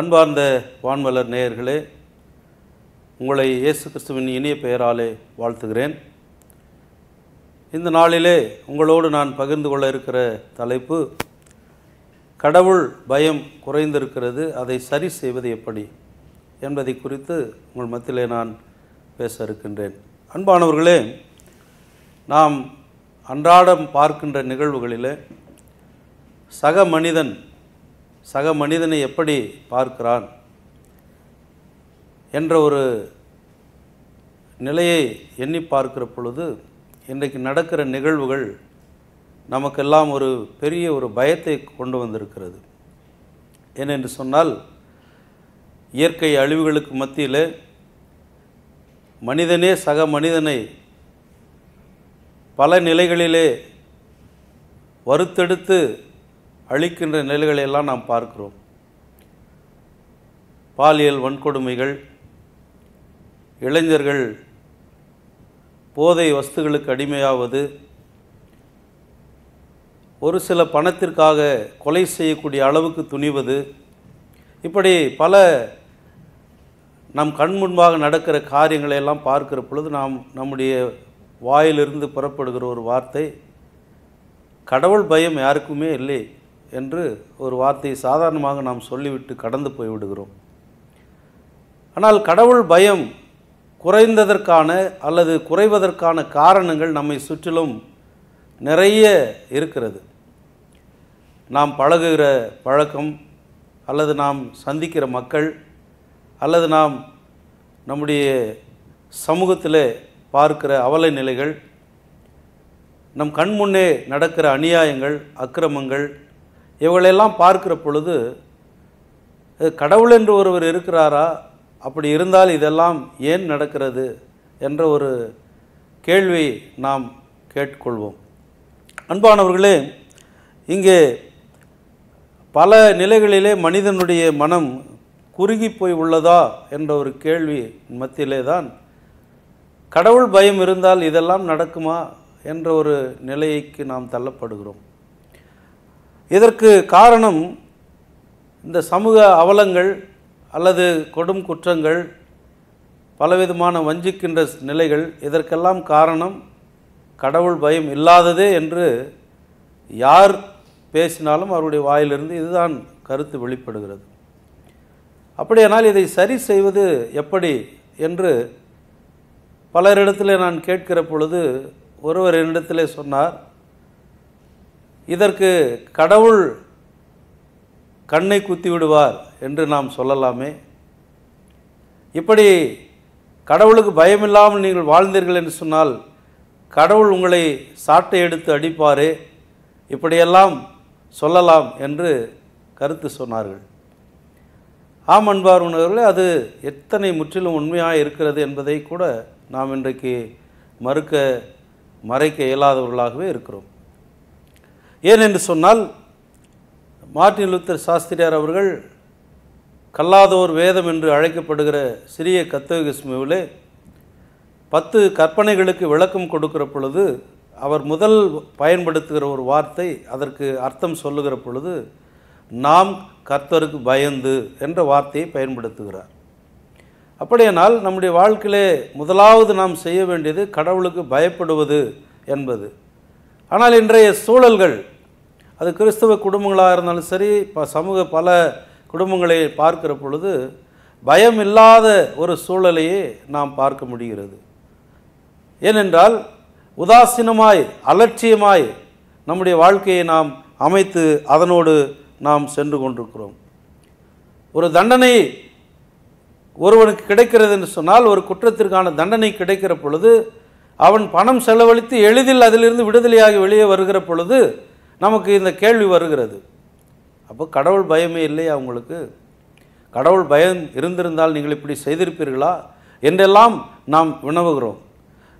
அன்பார்ந்த வான்மலர் நேயர்களே உங்களை இயேசு கிறிஸ்துவின் இனிய பெயராலே வாழ்த்துகிறேன் இந்த நாளிலே உங்களோடு நான் பகிர்ந்து கொள்ள இருக்கிற தலைப்பு கடவுள் பயம் குறைந்திருக்கிறது அதை சரி செய்வது எப்படி என்பதை குறித்து உங்கள் மத்தியிலே நான் பேச இருக்கின்றேன் அன்பானவர்களே நாம் அன்றாடம் பார்க்கின்ற நிகழ்வுகளிலே சக மனிதன் சக மனிதனை எப்படி பார்க்கிறான் என்ற ஒரு நிலையை எண்ணி பார்க்கிற பொழுது இன்றைக்கு நடக்கிற நிகழ்வுகள் நமக்கெல்லாம் ஒரு பெரிய ஒரு பயத்தை கொண்டு வந்திருக்கிறது ஏனென்று சொன்னால் இயற்கை அழிவுகளுக்கு மத்தியில் மனிதனே சக மனிதனை பல நிலைகளிலே வறுத்தெடுத்து அழிக்கின்ற நிலைகளையெல்லாம் நாம் பார்க்கிறோம் பாலியல் வன்கொடுமைகள் இளைஞர்கள் போதை வஸ்துகளுக்கு அடிமையாவது ஒரு சில பணத்திற்காக கொலை செய்யக்கூடிய அளவுக்கு துணிவது இப்படி பல நம் கண் முன்பாக நடக்கிற காரியங்களை எல்லாம் பார்க்கிற பொழுது நாம் நம்முடைய வாயிலிருந்து புறப்படுகிற ஒரு வார்த்தை கடவுள் பயம் யாருக்குமே இல்லை என்று ஒரு வார்த்தையை சாதாரணமாக நாம் சொல்லிவிட்டு கடந்து போய்விடுகிறோம் ஆனால் கடவுள் பயம் குறைந்ததற்கான அல்லது குறைவதற்கான காரணங்கள் நம்மை சுற்றிலும் நிறைய இருக்கிறது நாம் பழகுகிற பழக்கம் அல்லது நாம் சந்திக்கிற மக்கள் அல்லது நாம் நம்முடைய சமூகத்தில் பார்க்கிற அவலை நிலைகள் நம் கண்முன்னே நடக்கிற அநியாயங்கள் அக்கிரமங்கள் இவங்களெல்லாம் பார்க்கிற பொழுது கடவுள் என்று ஒருவர் இருக்கிறாரா அப்படி இருந்தால் இதெல்லாம் ஏன் நடக்கிறது என்ற ஒரு கேள்வி நாம் கேட்கொள்வோம் அன்பானவர்களே இங்கே பல நிலைகளிலே மனிதனுடைய மனம் குறுகி போய் உள்ளதா என்ற ஒரு கேள்வி மத்தியிலே தான் கடவுள் பயம் இருந்தால் இதெல்லாம் நடக்குமா என்ற ஒரு நிலைக்கு நாம் தள்ளப்படுகிறோம் இதற்கு காரணம் இந்த சமூக அவலங்கள் அல்லது கொடும் குற்றங்கள் பலவிதமான வஞ்சிக்கின்ற நிலைகள் இதற்கெல்லாம் காரணம் கடவுள் பயம் இல்லாததே என்று யார் பேசினாலும் அவருடைய வாயிலிருந்து இதுதான் கருத்து வெளிப்படுகிறது அப்படியானால் இதை சரி செய்வது எப்படி என்று பலரிடத்தில் நான் கேட்கிற பொழுது ஒருவர் என்னிடத்திலே சொன்னார் இதற்கு கடவுள் கண்ணை குத்தி விடுவார் என்று நாம் சொல்லலாமே இப்படி கடவுளுக்கு பயமில்லாமல் நீங்கள் வாழ்ந்தீர்கள் என்று சொன்னால் கடவுள் உங்களை சாட்டை எடுத்து அடிப்பாரே இப்படியெல்லாம் சொல்லலாம் என்று கருத்து சொன்னார்கள் ஆம் அன்பார் உணர்வுகளே அது எத்தனை முற்றிலும் உண்மையாக இருக்கிறது என்பதை கூட நாம் இன்றைக்கு மறுக்க மறைக்க இயலாதவர்களாகவே இருக்கிறோம் ஏனென்று சொன்னால் மார்டின் லுத்தர் சாஸ்திரியார் அவர்கள் கல்லாதோர் வேதம் என்று அழைக்கப்படுகிற சிறிய கத்தோகிஸ்முவிலே பத்து கற்பனைகளுக்கு விளக்கம் கொடுக்கிற பொழுது அவர் முதல் பயன்படுத்துகிற ஒரு வார்த்தை அதற்கு அர்த்தம் சொல்லுகிற பொழுது நாம் கர்த்தருக்கு பயந்து என்ற வார்த்தையை பயன்படுத்துகிறார் அப்படியானால் நம்முடைய வாழ்க்கையிலே முதலாவது நாம் செய்ய வேண்டியது கடவுளுக்கு பயப்படுவது என்பது ஆனால் இன்றைய சூழல்கள் அது கிறிஸ்தவ குடும்பங்களாக இருந்தாலும் சரி இப்போ சமூக பல குடும்பங்களை பார்க்கிற பொழுது பயம் இல்லாத ஒரு சூழலையே நாம் பார்க்க முடிகிறது ஏனென்றால் உதாசீனமாய் அலட்சியமாய் நம்முடைய வாழ்க்கையை நாம் அமைத்து அதனோடு நாம் சென்று கொண்டிருக்கிறோம் ஒரு தண்டனை ஒருவனுக்கு கிடைக்கிறது என்று சொன்னால் ஒரு குற்றத்திற்கான தண்டனை கிடைக்கிற பொழுது அவன் பணம் செலவழித்து எளிதில் அதிலிருந்து விடுதலையாகி வெளியே வருகிற பொழுது நமக்கு இந்த கேள்வி வருகிறது அப்போ கடவுள் பயமே இல்லையா உங்களுக்கு கடவுள் பயம் இருந்திருந்தால் நீங்கள் இப்படி செய்திருப்பீர்களா என்றெல்லாம் நாம் வினவுகிறோம்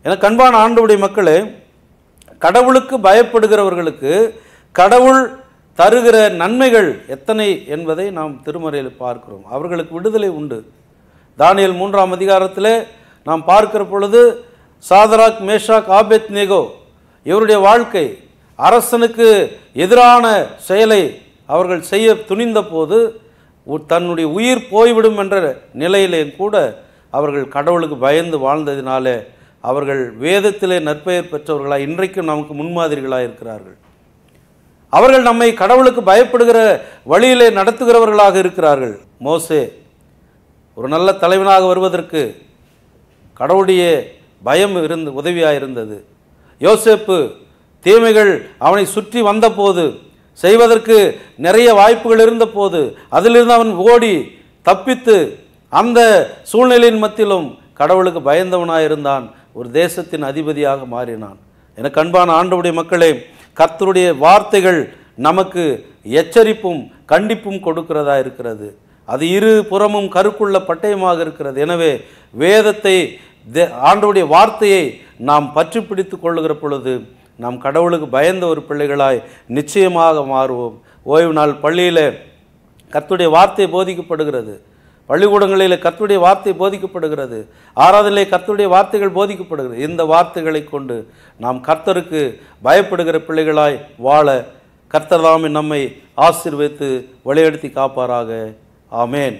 என கண்பான ஆண்டுடைய மக்களே கடவுளுக்கு பயப்படுகிறவர்களுக்கு கடவுள் தருகிற நன்மைகள் எத்தனை என்பதை நாம் திருமறையில் பார்க்கிறோம் அவர்களுக்கு விடுதலை உண்டு தானியல் மூன்றாம் அதிகாரத்தில் நாம் பார்க்கிற பொழுது சாதராக் மேஷாக் ஆபேத் நேகோ இவருடைய வாழ்க்கை அரசனுக்கு எதிரான செயலை அவர்கள் செய்ய துணிந்த போது தன்னுடைய உயிர் போய்விடும் என்ற நிலையிலேயும் கூட அவர்கள் கடவுளுக்கு பயந்து வாழ்ந்ததினாலே அவர்கள் வேதத்திலே நற்பெயர் பெற்றவர்களாக இன்றைக்கும் நமக்கு முன்மாதிரிகளாக இருக்கிறார்கள் அவர்கள் நம்மை கடவுளுக்கு பயப்படுகிற வழியிலே நடத்துகிறவர்களாக இருக்கிறார்கள் மோசே ஒரு நல்ல தலைவனாக வருவதற்கு கடவுளுடைய பயம் இருந்து உதவியாக இருந்தது யோசேப்பு தீமைகள் அவனை சுற்றி வந்தபோது செய்வதற்கு நிறைய வாய்ப்புகள் இருந்தபோது அதிலிருந்து அவன் ஓடி தப்பித்து அந்த சூழ்நிலையின் மத்தியிலும் கடவுளுக்கு பயந்தவனாக இருந்தான் ஒரு தேசத்தின் அதிபதியாக மாறினான் எனக்கு அன்பான ஆண்டவுடைய மக்களே கத்தருடைய வார்த்தைகள் நமக்கு எச்சரிப்பும் கண்டிப்பும் கொடுக்கிறதா இருக்கிறது அது இரு புறமும் கருக்குள்ள பட்டயமாக இருக்கிறது எனவே வேதத்தை ஆண்டவுடைய வார்த்தையை நாம் பற்றி பிடித்து கொள்ளுகிற பொழுது நாம் கடவுளுக்கு பயந்த ஒரு பிள்ளைகளாய் நிச்சயமாக மாறுவோம் ஓய்வு நாள் பள்ளியில் கத்துடைய வார்த்தை போதிக்கப்படுகிறது பள்ளிக்கூடங்களில் கத்துடைய வார்த்தை போதிக்கப்படுகிறது ஆராதனையில் கத்துடைய வார்த்தைகள் போதிக்கப்படுகிறது இந்த வார்த்தைகளை கொண்டு நாம் கர்த்தருக்கு பயப்படுகிற பிள்ளைகளாய் வாழ கர்த்தர் நம்மை ஆசீர்வித்து வழியெடுத்தி காப்பாராக ஆமேன்